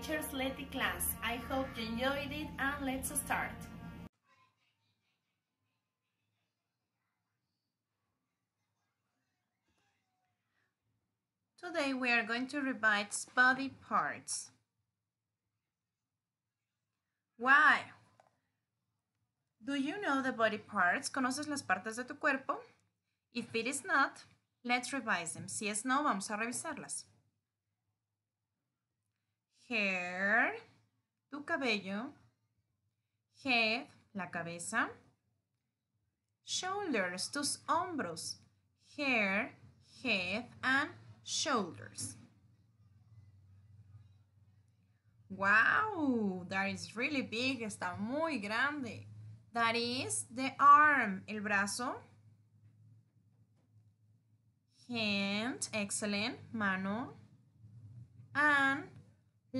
teacher's Letty class. I hope you enjoyed it and let's start. Today we are going to revise body parts. Why? Do you know the body parts? ¿Conoces las partes de tu cuerpo? If it is not, let's revise them. Si es no, vamos a revisarlas. hair, tu cabello, head, la cabeza, shoulders, tus hombros, hair, head, and shoulders. Wow, that is really big, está muy grande. That is the arm, el brazo. Hand, excellent, mano.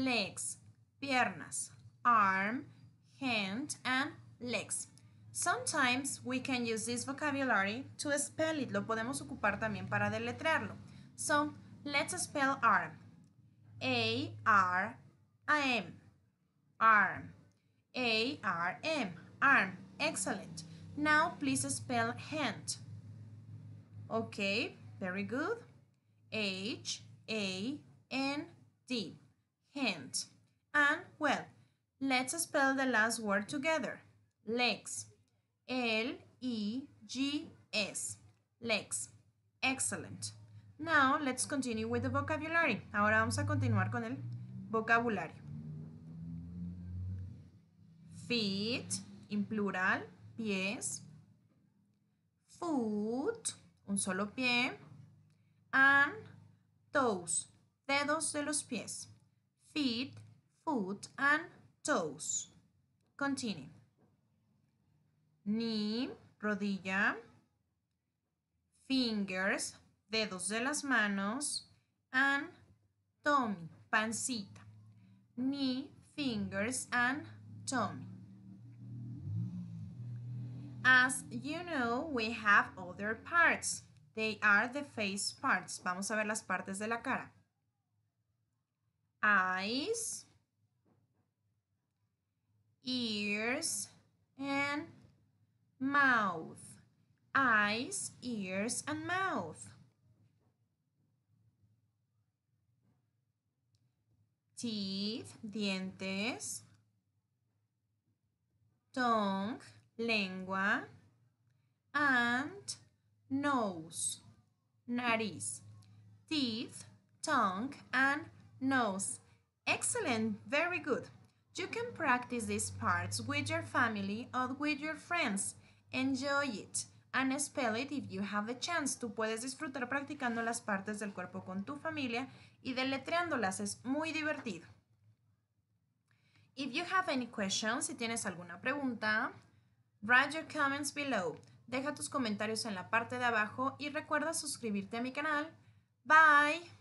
legs, piernas, arm, hand, and legs. Sometimes we can use this vocabulary to spell it. Lo podemos ocupar también para deletrearlo. So, let's spell arm. A-R-M. Arm. A-R-M. Arm. Excellent. Now, please spell hand. Okay, very good. H-A-N-D. Hand, And, well, let's spell the last word together. Legs. L-E-G-S. Legs. Excellent. Now, let's continue with the vocabulary. Ahora vamos a continuar con el vocabulario. Feet, en plural, pies. Foot, un solo pie. And toes, dedos de los pies feet, foot, and toes. Continue. Knee, rodilla. Fingers, dedos de las manos. And tummy, pancita. Knee, fingers, and tummy. As you know, we have other parts. They are the face parts. Vamos a ver las partes de la cara. eyes, ears, and mouth. Eyes, ears, and mouth. Teeth, dientes. Tongue, lengua. And nose, nariz. Teeth, tongue, and No, Excellent, very good. You can practice these parts with your family or with your friends. Enjoy it and spell it if you have the chance. Tú puedes disfrutar practicando las partes del cuerpo con tu familia y deletreándolas. Es muy divertido. If you have any questions, si tienes alguna pregunta, write your comments below. Deja tus comentarios en la parte de abajo y recuerda suscribirte a mi canal. Bye!